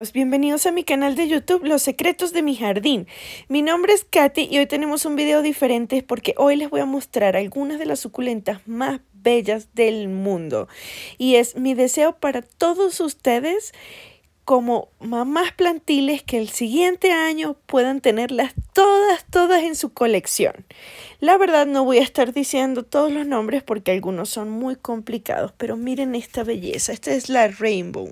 Pues bienvenidos a mi canal de YouTube Los Secretos de mi Jardín. Mi nombre es Katy y hoy tenemos un video diferente porque hoy les voy a mostrar algunas de las suculentas más bellas del mundo. Y es mi deseo para todos ustedes como mamás plantiles que el siguiente año puedan tenerlas todas, todas en su colección. La verdad no voy a estar diciendo todos los nombres porque algunos son muy complicados, pero miren esta belleza, esta es la Rainbow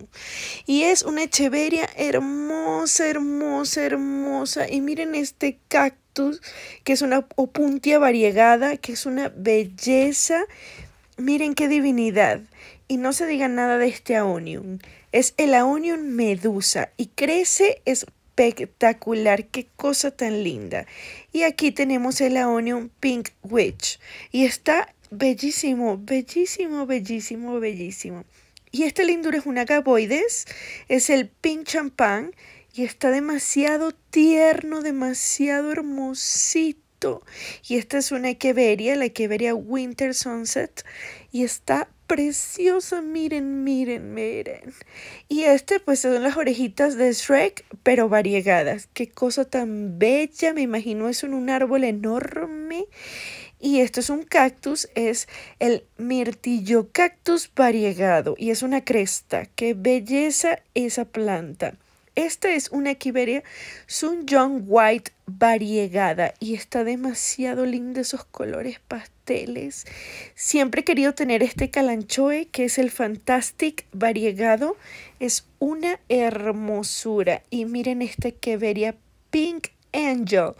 y es una echeveria hermosa, hermosa, hermosa y miren este cactus que es una opuntia variegada, que es una belleza, miren qué divinidad. Y no se diga nada de este Aonium. Es el Aonium medusa y crece espectacular. Qué cosa tan linda. Y aquí tenemos el Aonium Pink Witch. Y está bellísimo, bellísimo, bellísimo, bellísimo. Y este lindura es una gaboides. Es el Pink Champán. Y está demasiado tierno, demasiado hermosito. Y esta es una Echeveria, la Echeveria Winter Sunset. Y está preciosa! miren, miren, miren. Y este pues son las orejitas de Shrek, pero variegadas. Qué cosa tan bella, me imagino es un árbol enorme. Y esto es un cactus, es el mirtillo cactus variegado y es una cresta. Qué belleza esa planta. Esta es una es Sun John White variegada y está demasiado linda esos colores pasteles. Siempre he querido tener este calanchoe que es el Fantastic variegado. Es una hermosura. Y miren esta vería, Pink Angel.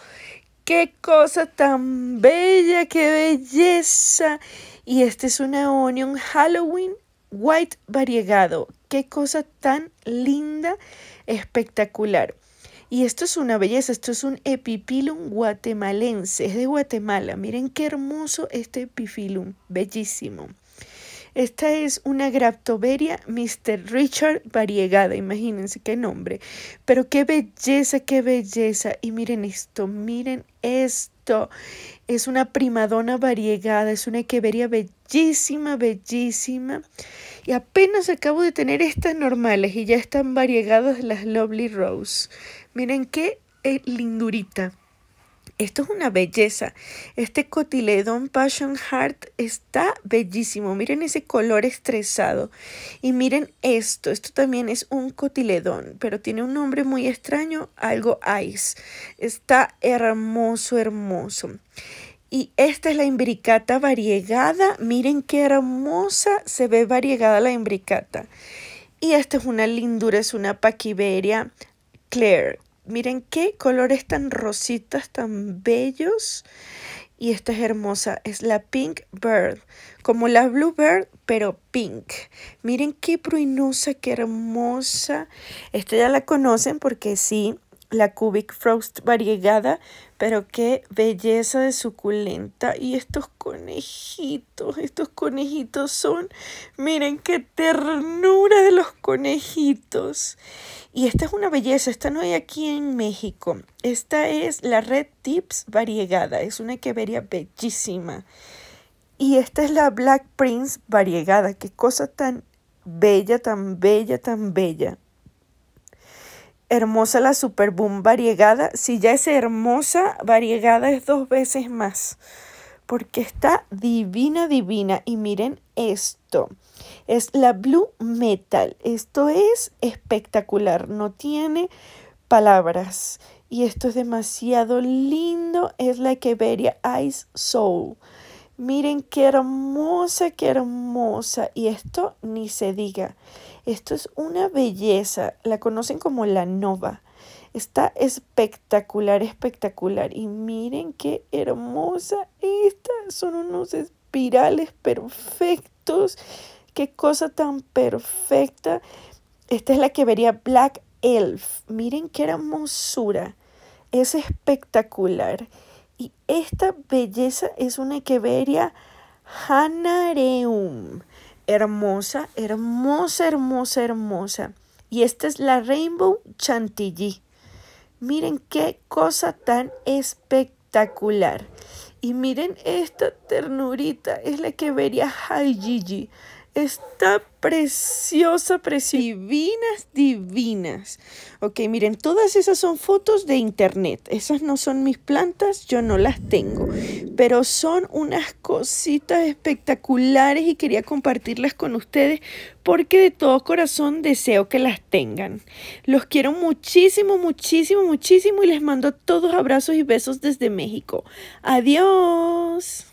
¡Qué cosa tan bella! ¡Qué belleza! Y este es una Onion Halloween White variegado. Qué cosa tan linda, espectacular. Y esto es una belleza, esto es un epipilum guatemalense, es de Guatemala. Miren qué hermoso este epipilum, bellísimo. Esta es una Graptoberia Mr. Richard variegada, imagínense qué nombre. Pero qué belleza, qué belleza. Y miren esto, miren esto es una primadona variegada, es una echeveria bellísima, bellísima. Y apenas acabo de tener estas normales y ya están variegadas las Lovely Rose. Miren qué eh, lindurita. Esto es una belleza. Este cotiledón Passion Heart está bellísimo. Miren ese color estresado. Y miren esto. Esto también es un cotiledón, pero tiene un nombre muy extraño, algo ice. Está hermoso, hermoso. Y esta es la imbricata variegada. Miren qué hermosa se ve variegada la imbricata. Y esta es una lindura, es una paquiveria Claire Miren qué colores tan rositas, tan bellos. Y esta es hermosa, es la Pink Bird, como la Blue Bird, pero pink. Miren qué pruinosa, qué hermosa. Esta ya la conocen porque sí, la Cubic Frost variegada, pero qué belleza de suculenta. Y estos conejitos, estos conejitos son, miren qué ternura de los conejitos. Y esta es una belleza, esta no hay aquí en México. Esta es la Red Tips variegada, es una vería bellísima. Y esta es la Black Prince variegada, qué cosa tan bella, tan bella, tan bella hermosa la Super Boom variegada. Si ya es hermosa, variegada es dos veces más. Porque está divina, divina. Y miren esto. Es la Blue Metal. Esto es espectacular. No tiene palabras. Y esto es demasiado lindo. Es la Keberia Ice Soul. Miren qué hermosa, qué hermosa. Y esto ni se diga. Esto es una belleza, la conocen como la nova. Está espectacular, espectacular. Y miren qué hermosa esta. Son unos espirales perfectos. Qué cosa tan perfecta. Esta es la que vería Black Elf. Miren qué hermosura. Es espectacular. Y esta belleza es una que vería Hanareum hermosa, hermosa, hermosa, hermosa. Y esta es la Rainbow Chantilly. Miren qué cosa tan espectacular. Y miren esta ternurita, es la que vería Hi Está preciosa, preciosa. Divinas, divinas. Ok, miren, todas esas son fotos de internet. Esas no son mis plantas, yo no las tengo. Pero son unas cositas espectaculares y quería compartirlas con ustedes porque de todo corazón deseo que las tengan. Los quiero muchísimo, muchísimo, muchísimo y les mando todos abrazos y besos desde México. Adiós.